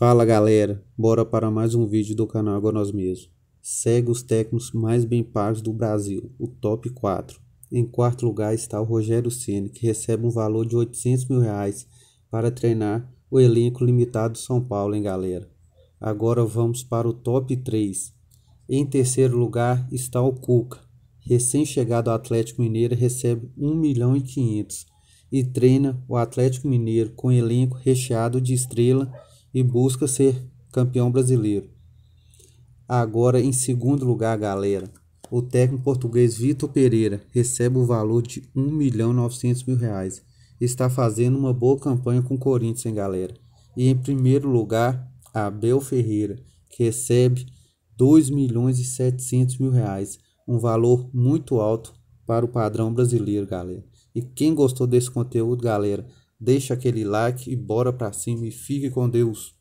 Fala galera, bora para mais um vídeo do canal Agora Nós Mesmos. Segue os técnicos mais bem pagos do Brasil, o top 4. Em quarto lugar está o Rogério Ceni, que recebe um valor de 800 mil reais para treinar o elenco limitado do São Paulo, hein galera. Agora vamos para o top 3. Em terceiro lugar está o Cuca, recém-chegado ao Atlético Mineiro, recebe 1 milhão e 500 e treina o Atlético Mineiro com elenco recheado de estrela e busca ser campeão brasileiro. Agora, em segundo lugar, galera, o técnico português Vitor Pereira recebe o valor de milhão novecentos mil Reais. Está fazendo uma boa campanha com o Corinthians, hein, galera? E em primeiro lugar, Abel Ferreira, que recebe setecentos mil reais, um valor muito alto para o padrão brasileiro, galera. E quem gostou desse conteúdo, galera, Deixa aquele like e bora pra cima e fique com Deus.